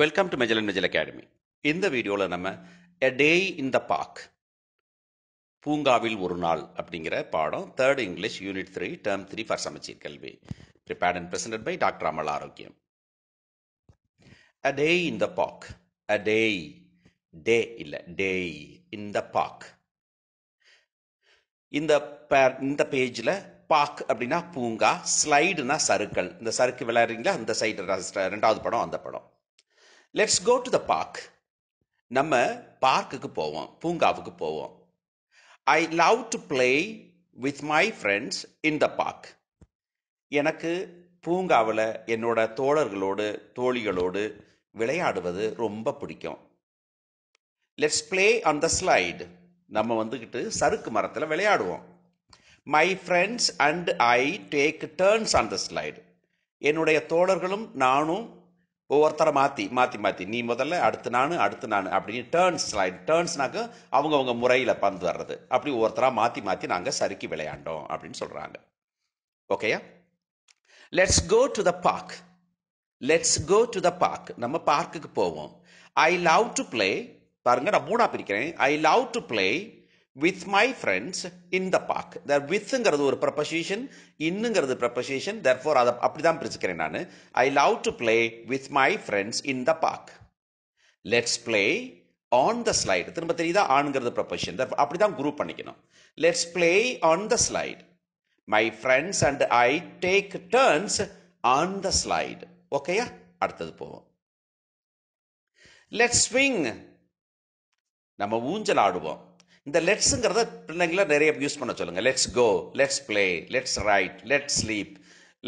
Welcome to மெஜல் மெஜல் academy இந்த வீடியோவில் நம்ம எ டே இன் த பார்க் பூங்காவில் ஒரு நாள் அப்படிங்கிற பாடம் third English unit three term three for Samacheer Kalvi prepared and present by doctor Amal Arokiyam a day in the park அ டே டே இல்லை டே இன் த பார்க் இந்த இந்த பேஜில் பார்க் அப்படின்னா பூங்கா ஸ்லைடுனா சருக்கள் இந்த சருக்கு விளையாடுறீங்களா அந்த சைடு ரெண்டாவது படம் அந்த படம் let's go to the park நம்ம பார்க்குக்கு போவோம் பூங்காவுக்கு போவோம் I love to play with my friends in the park எனக்கு பூங்காவில் என்னோட தோழர்களோடு தோழிகளோடு விளையாடுவது ரொம்ப பிடிக்கும் let's play on the slide நம்ம வந்துக்கிட்டு சறுக்கு மரத்தில் விளையாடுவோம் my friends and I take turns on the slide என்னுடைய தோழர்களும் நானும் ஒவ்வொருத்தரை மாற்றி மாற்றி மாற்றி நீ முதல்ல அடுத்து நான் அடுத்து நான் அப்படின்னு டேர்ன்ஸ் ஸ்லைட் டேர்ன்ஸ்னாக்க அவங்கவுங்க முறையில் பந்து வர்றது அப்படி ஒவ்வொருத்தராக மாற்றி மாற்றி நாங்கள் சறுக்கி விளையாண்டோம் அப்படின்னு சொல்கிறாங்க ஓகேயா let's go to the park let's go to the park நம்ம பார்க்குக்கு போவோம் ஐ லவ் டு பிளே பாருங்க நான் மூணாக பிரிக்கிறேன் I love to play with my friends in the park தர் வித்துங்கிறது ஒரு ப்ரொபசிஷன் இன்னுங்கிறது ப்ரப்பசிஷன் தெர்ஃபோர் ஃபோர் அதை அப்படி தான் பிரிச்சுக்கிறேன் நான் I love to play with my friends in the park let's play on the slide திரும்ப தெரியுதா ஆண்கிறது ப்ரப்பசிஷன் அப்படி தான் குரூப் பண்ணிக்கணும் let's play on the slide my friends and I take turns on the slide ஓகேயா அடுத்தது போவோம் let's swing நம்ம ஊஞ்சல் ஆடுவோம் இந்த லெட்ஸுங்கிறத பிள்ளைங்கள நிறைய யூஸ் பண்ண சொல்லுங்கள் let's go let's play let's write let's sleep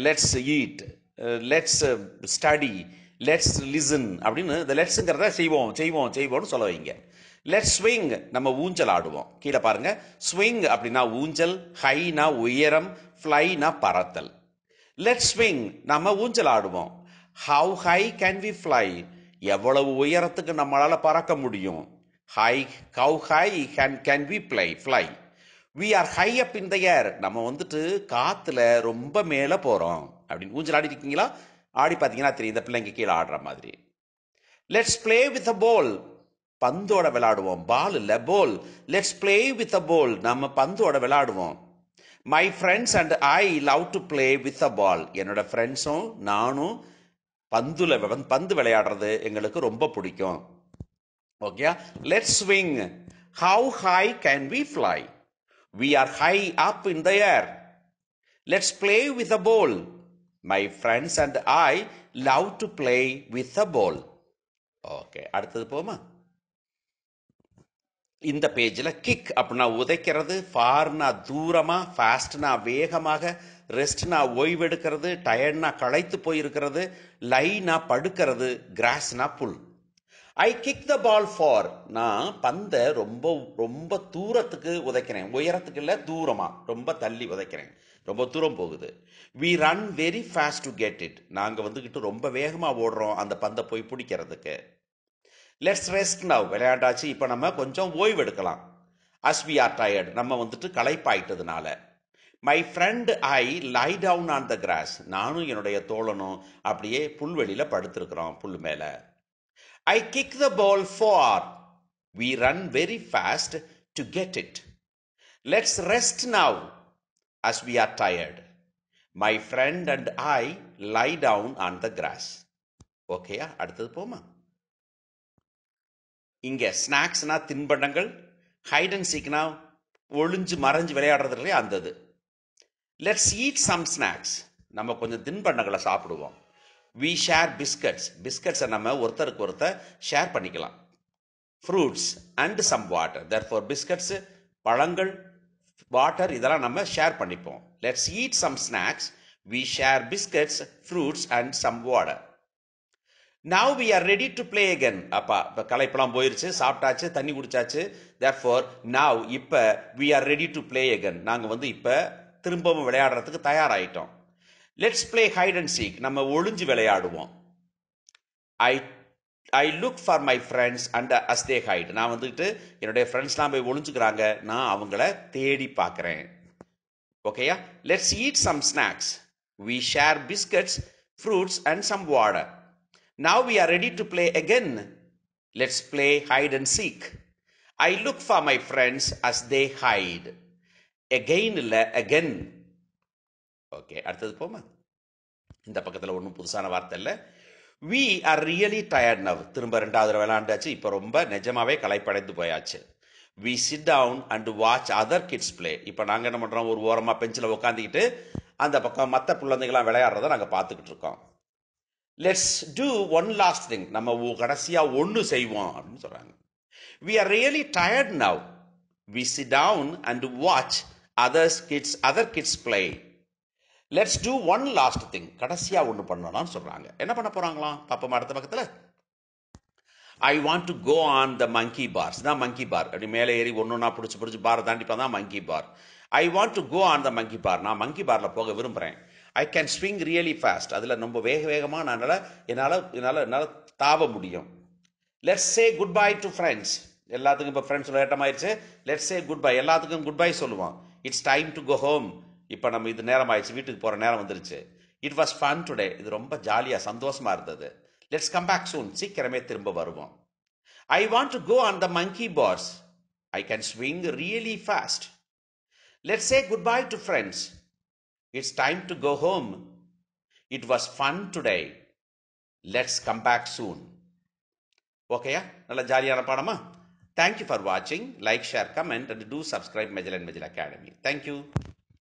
let's eat let's study let's listen அப்படின்னு இந்த லெட்ஸுங்கிறத செய்வோம் செய்வோம் செய்வோம்னு சொல்ல வைங்க லெட் ஸ்விங் நம்ம ஊஞ்சல் ஆடுவோம் கீழே பாருங்க ஸ்விங் அப்படின்னா ஊஞ்சல் ஹைனா உயரம் ஃப்ளைனா பறத்தல் லெட் ஸ்விங் நம்ம ஊஞ்சல் ஆடுவோம் how high can we fly எவ்வளவு உயரத்துக்கு நம்மளால் பறக்க முடியும் high how high can can we fly fly we are high up in the air நம்ம வந்துட்டு காற்றுல ரொம்ப மேலே போகிறோம் அப்படின்னு ஊஞ்சல் ஆடி இருக்கீங்களா ஆடி பார்த்தீங்கன்னா தெரியும் இந்த பிள்ளைங்க கீழே ஆடுற மாதிரி let's play with a ball பந்தோட விளையாடுவோம் பால் இல்லை ball let's play with a ball நம்ம பந்தோட விளையாடுவோம் my friends and I love to play with a ball என்னோட ஃப்ரெண்ட்ஸும் நானும் பந்துல பந்து விளையாடுறது எங்களுக்கு ரொம்ப பிடிக்கும் Okay, let's swing. How high can we fly? We are high up in the air. Let's play with a ball. My friends and I love to play with a ball. Okay அடுத்தது போமா இந்த பேஜில் kick அப்படின்னா உதைக்கிறது ஃபார்னா தூரமாக ஃபாஸ்ட்னா வேகமாக ரெஸ்ட்னா ஓய்வெடுக்கிறது டயர்ட்னா களைத்து போயிருக்கிறது லைனா படுக்கிறது கிராஸ்னா புல் ஐ கிக் த பால் ஃபார் நான் பந்தை ரொம்ப ரொம்ப தூரத்துக்கு உதைக்கிறேன் உயரத்துக்கு இல்லை தூரமாக ரொம்ப தள்ளி உதைக்கிறேன் ரொம்ப தூரம் போகுது we run very fast to get it நாங்கள் வந்துக்கிட்டு ரொம்ப வேகமாக ஓடுறோம் அந்த பந்தை போய் பிடிக்கிறதுக்கு லெட்ஸ் ரெஸ்ட் நவ் விளையாண்டாச்சு இப்போ நம்ம கொஞ்சம் ஓய்வு எடுக்கலாம் அஸ் வி ஆர் டயர்டு நம்ம வந்துட்டு களைப்பாயிட்டதுனால my friend I lie down on the grass நானும் என்னுடைய தோழனும் அப்படியே புல்வெளியில் படுத்துருக்குறோம் புல் மேலே I kick the ball far. We run very fast to get it Let's rest now, as we are tired. My friend and I lie down on the grass ஓகேயா அடுத்தது போமா இங்கே ஸ்நாக்ஸ்னா தின்பண்டங்கள் height and சீக்னா ஒளிஞ்சு மறைஞ்சு விளையாடுறது இல்லையா அந்தது லெட்ஸ் ஈட் சம் ஸ்நாக்ஸ் நம்ம கொஞ்சம் தின்பண்டங்களை சாப்பிடுவோம் வி ஷேர் பிஸ்கட்ஸ் பிஸ்கட்ஸை நம்ம ஒருத்தருக்கு ஒருத்தர் ஷேர் பண்ணிக்கலாம் fruits and some water therefore biscuits பழங்கள் வாட்டர் இதெல்லாம் நம்ம ஷேர் பண்ணிப்போம் let's eat some snacks we share biscuits fruits and some water now we are ready to play again அப்பா இப்போ கலைப்பெல்லாம் போயிருச்சு சாப்பிட்டாச்சு தண்ணி குடிச்சாச்சு தேர் ஃபார் நவ் இப்போ we are ready to play again நாங்கள் வந்து இப்போ திரும்பவும் விளையாடுறதுக்கு தயாராகிட்டோம் let's play hide and seek நம்ம ஒளிஞ்சு விளையாடுவோம் I I look for my friends and as they hide நான் வந்துட்டு என்னுடைய ஃப்ரெண்ட்ஸ்லாம் போய் ஒளிஞ்சுக்கிறாங்க நான் அவங்கள தேடி பார்க்குறேன் ஓகேயா let's eat some snacks we share biscuits fruits and some water now we are ready to play again let's play hide and seek I look for my friends as they hide again இல்லை again okay அடுத்தது போமா இந்த பக்கத்தில் ஒன்றும் புதுசான வார்த்தை இல்லை we are really tired now திரும்ப ரெண்டாவது விளாண்டாச்சு இப்போ ரொம்ப நிஜமாவே களைப்படைந்து போயாச்சு we sit down and watch other kids play இப்போ நாங்கள் என்ன பண்ணுறோம் ஒரு ஓரமாக பெஞ்சில் உட்காந்துக்கிட்டு அந்த பக்கம் மற்ற பிள்ளைங்களாம் விளையாடுறத நாங்கள் பார்த்துக்கிட்டு இருக்கோம் let's do one last thing நம்ம கடைசியாக ஒன்று செய்வோம் அப்படின்னு சொல்கிறாங்க we are really tired now we sit down and watch others kids other kids play let's do one last thing கடைசியாக ஒன்று பண்ணலாம்னு சொல்கிறாங்க என்ன பண்ண போகிறாங்களாம் பாப்போம் அடுத்த பக்கத்தில் I want to go on the monkey bars தான் மங்கி பார் அப்படி மேலே ஏறி ஒன்று ஒன்றா பிடிச்சி பிடிச்சி பாரை தாண்டிப்பா தான் monkey bar I want to go on the monkey bar நான் மங்கி பாரில் போக விரும்புகிறேன் I can swing really fast அதில் ரொம்ப வேக வேகமாக நான் என்னால் என்னால் என்னால் தாவ முடியும் let's say goodbye to friends எல்லாத்துக்கும் இப்போ ஃப்ரெண்ட்ஸ் ஏட்டமாயிருச்சு லெட்ஸ் சே குட் பை எல்லாத்துக்கும் குட் பை சொல்லுவான் it's time to go home இப்போ நம்ம இது நேரம் ஆயிடுச்சு வீட்டுக்கு போகிற நேரம் வந்துருச்சு இட் வாஸ் ஃபன் டுடே இது ரொம்ப ஜாலியாக சந்தோஷமாக இருந்தது லெட்ஸ் கம் பேக் சூன் சீக்கிரமே திரும்ப வருவோம் I want to go on the monkey bars I can swing really fast let's say goodbye to friends it's time to go home it was fun today let's come back soon ஓகேயா நல்ல ஜாலியான பாடமா thank you for வாட்சிங் like share comment and do subscribe மெஜில் and மெஜில் academy thank you